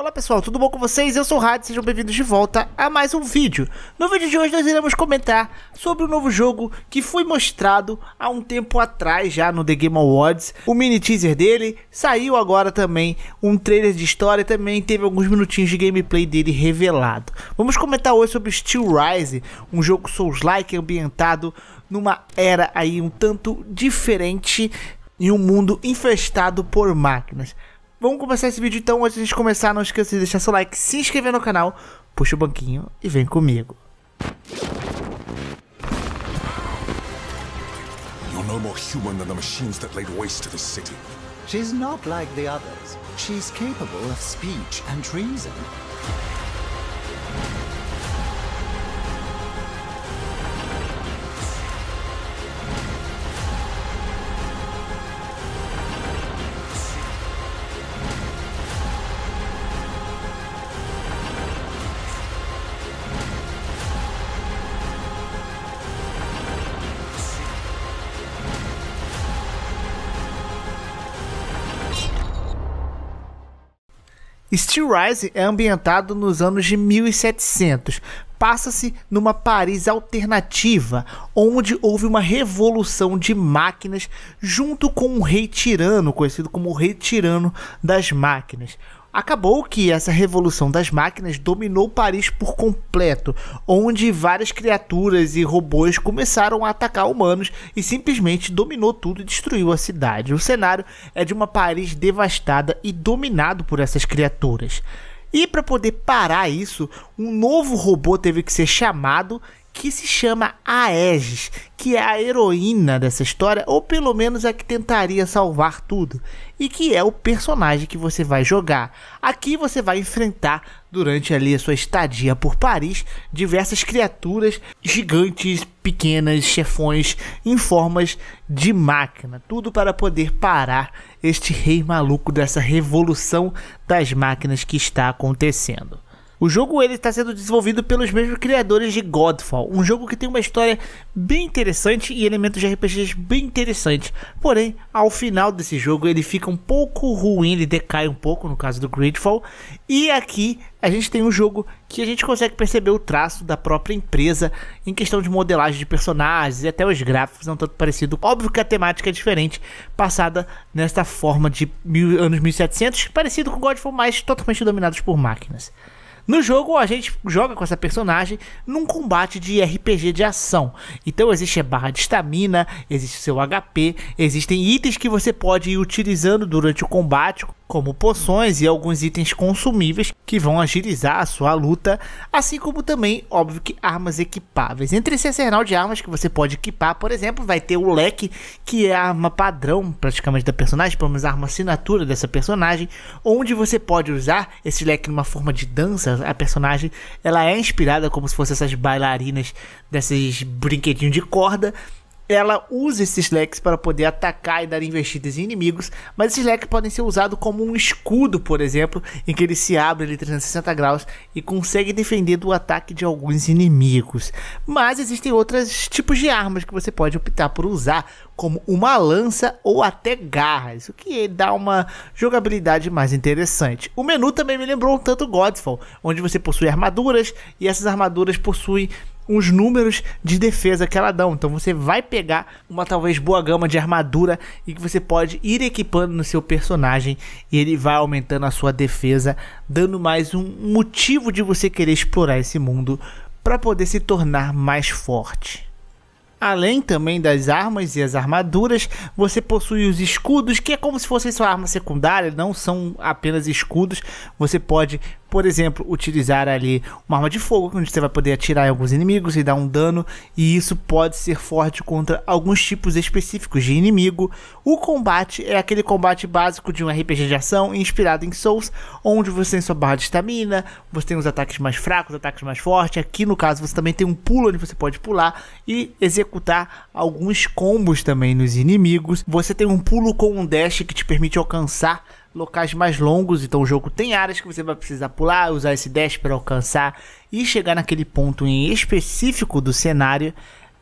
Olá pessoal, tudo bom com vocês? Eu sou o Rádio, sejam bem-vindos de volta a mais um vídeo. No vídeo de hoje nós iremos comentar sobre um novo jogo que foi mostrado há um tempo atrás já no The Game Awards. O mini teaser dele saiu agora também, um trailer de história também teve alguns minutinhos de gameplay dele revelado. Vamos comentar hoje sobre Steel Rise, um jogo Souls-like ambientado numa era aí um tanto diferente em um mundo infestado por máquinas. Vamos começar esse vídeo então. Antes de a gente começar, não esqueça de deixar seu like, se inscrever no canal, puxa o banquinho e vem comigo. You're no more human than the machines that laid waste to this city. She's not like the others. She's capable of speech and reason. Steel Rising é ambientado nos anos de 1700. Passa-se numa Paris alternativa, onde houve uma revolução de máquinas junto com um rei tirano, conhecido como o rei tirano das máquinas. Acabou que essa revolução das máquinas dominou Paris por completo, onde várias criaturas e robôs começaram a atacar humanos e simplesmente dominou tudo e destruiu a cidade. O cenário é de uma Paris devastada e dominado por essas criaturas. E para poder parar isso, um novo robô teve que ser chamado que se chama Aegis, que é a heroína dessa história, ou pelo menos a que tentaria salvar tudo, e que é o personagem que você vai jogar. Aqui você vai enfrentar, durante ali a sua estadia por Paris, diversas criaturas gigantes, pequenas, chefões, em formas de máquina, tudo para poder parar este rei maluco dessa revolução das máquinas que está acontecendo. O jogo ele está sendo desenvolvido pelos mesmos criadores de Godfall, um jogo que tem uma história bem interessante e elementos de RPGs bem interessantes. Porém, ao final desse jogo ele fica um pouco ruim, ele decai um pouco no caso do Gridfall. E aqui a gente tem um jogo que a gente consegue perceber o traço da própria empresa em questão de modelagem de personagens e até os gráficos não tanto parecido. Óbvio que a temática é diferente, passada nesta forma de mil, anos 1700, parecido com Godfall, mas totalmente dominados por máquinas. No jogo, a gente joga com essa personagem num combate de RPG de ação. Então existe a barra de estamina, existe o seu HP, existem itens que você pode ir utilizando durante o combate como poções e alguns itens consumíveis que vão agilizar a sua luta, assim como também, óbvio que armas equipáveis. Entre esse arsenal de armas que você pode equipar, por exemplo, vai ter o leque, que é a arma padrão praticamente da personagem, pelo menos a arma assinatura dessa personagem, onde você pode usar esse leque numa forma de dança. A personagem ela é inspirada como se fosse essas bailarinas desses brinquedinhos de corda ela usa esses leques para poder atacar e dar investidas em inimigos, mas esses leques podem ser usados como um escudo, por exemplo, em que ele se abre de 360 graus e consegue defender do ataque de alguns inimigos. Mas existem outros tipos de armas que você pode optar por usar, como uma lança ou até garras, o que dá uma jogabilidade mais interessante. O menu também me lembrou um tanto Godfall, onde você possui armaduras e essas armaduras possuem os números de defesa que ela dá. Então você vai pegar uma talvez boa gama de armadura e que você pode ir equipando no seu personagem e ele vai aumentando a sua defesa, dando mais um motivo de você querer explorar esse mundo para poder se tornar mais forte. Além também das armas e as armaduras, você possui os escudos, que é como se fosse sua arma secundária, não são apenas escudos. Você pode por exemplo, utilizar ali uma arma de fogo, onde você vai poder atirar em alguns inimigos e dar um dano, e isso pode ser forte contra alguns tipos específicos de inimigo. O combate é aquele combate básico de um RPG de ação inspirado em Souls, onde você tem sua barra de estamina, você tem os ataques mais fracos, ataques mais fortes. Aqui no caso, você também tem um pulo onde você pode pular e executar alguns combos também nos inimigos. Você tem um pulo com um dash que te permite alcançar locais mais longos, então o jogo tem áreas que você vai precisar pular, usar esse dash para alcançar e chegar naquele ponto em específico do cenário.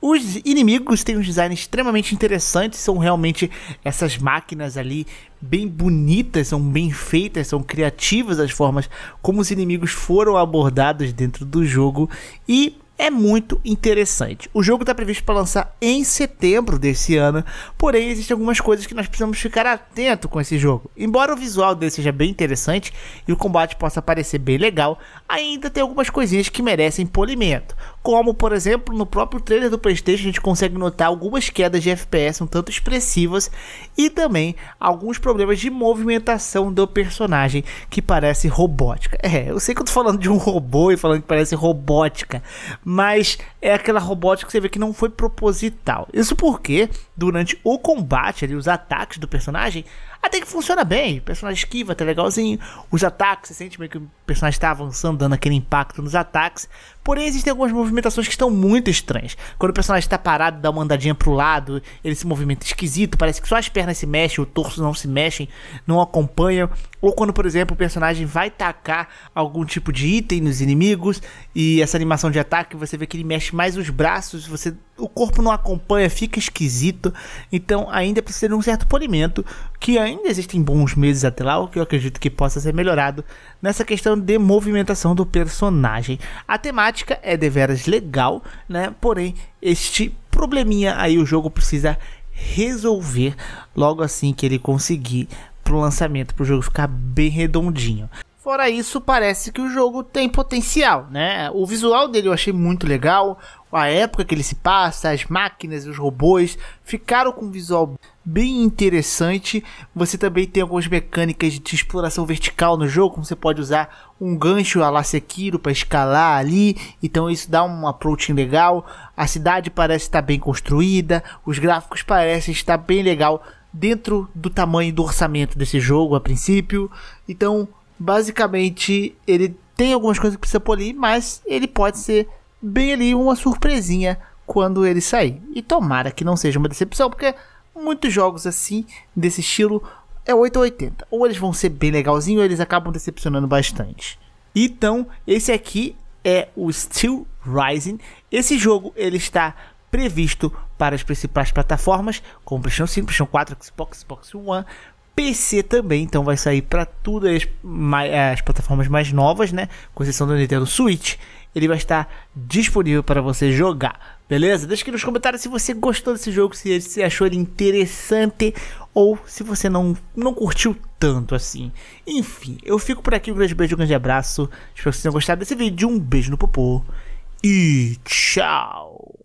Os inimigos têm um design extremamente interessante, são realmente essas máquinas ali bem bonitas, são bem feitas, são criativas as formas como os inimigos foram abordados dentro do jogo e é muito interessante. O jogo está previsto para lançar em setembro desse ano, porém existem algumas coisas que nós precisamos ficar atento com esse jogo. Embora o visual dele seja bem interessante e o combate possa parecer bem legal, ainda tem algumas coisinhas que merecem polimento, como, por exemplo, no próprio trailer do PlayStation a gente consegue notar algumas quedas de FPS um tanto expressivas e também alguns problemas de movimentação do personagem que parece robótica. É, eu sei que eu tô falando de um robô e falando que parece robótica, mas é aquela robótica que você vê que não foi proposital. Isso porque durante o combate ali, os ataques do personagem até que funciona bem. O personagem esquiva, tá legalzinho. Os ataques, você sente meio que o personagem está avançando, dando aquele impacto nos ataques. Porém, existem algumas movimentações que estão muito estranhas. Quando o personagem está parado, dá uma andadinha pro lado, ele se movimenta esquisito, parece que só as pernas se mexem, o torso não se mexe, não acompanha. Ou quando, por exemplo, o personagem vai tacar algum tipo de item nos inimigos e essa animação de ataque, você vê que ele mexe mais os braços, você o corpo não acompanha, fica esquisito. Então, ainda precisa de um certo polimento, que ainda existem bons meses até lá, o que eu acredito que possa ser melhorado nessa questão de movimentação do personagem. A temática é deveras legal, né? Porém, este probleminha aí o jogo precisa resolver logo assim que ele conseguir pro lançamento, pro jogo ficar bem redondinho. Fora isso, parece que o jogo tem potencial, né? O visual dele eu achei muito legal, a época que ele se passa, as máquinas, os robôs ficaram com um visual bem interessante. Você também tem algumas mecânicas de exploração vertical no jogo, como você pode usar um gancho a la Sekiro para escalar ali, então isso dá um approach legal. A cidade parece estar bem construída, os gráficos parecem estar bem legal dentro do tamanho do orçamento desse jogo a princípio. Então, basicamente, ele tem algumas coisas que precisa polir, mas ele pode ser bem ali uma surpresinha quando ele sair. E tomara que não seja uma decepção, porque muitos jogos assim, desse estilo, é 8 ou 80. Ou eles vão ser bem legalzinho, ou eles acabam decepcionando bastante. Então, esse aqui é o Steel Rising. Esse jogo ele está previsto para as principais plataformas, como PlayStation 5, PlayStation 4, Xbox, Xbox One, PC também, então vai sair para todas as, as, plataformas mais novas, né? Com exceção do Nintendo Switch, ele vai estar disponível para você jogar. Beleza? Deixa aqui nos comentários se você gostou desse jogo, se você achou ele interessante ou se você não, não curtiu tanto assim. Enfim, eu fico por aqui. Um grande beijo, um grande abraço. Espero que vocês tenham gostado desse vídeo. Um beijo no popô e tchau!